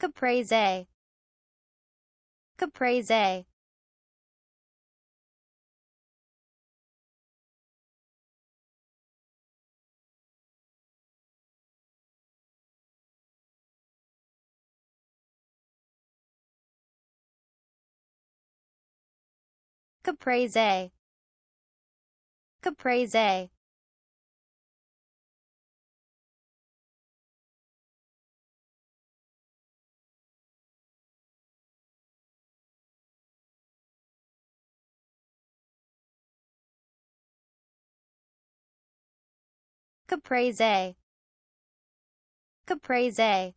caprese caprese caprese caprese Caprese Caprese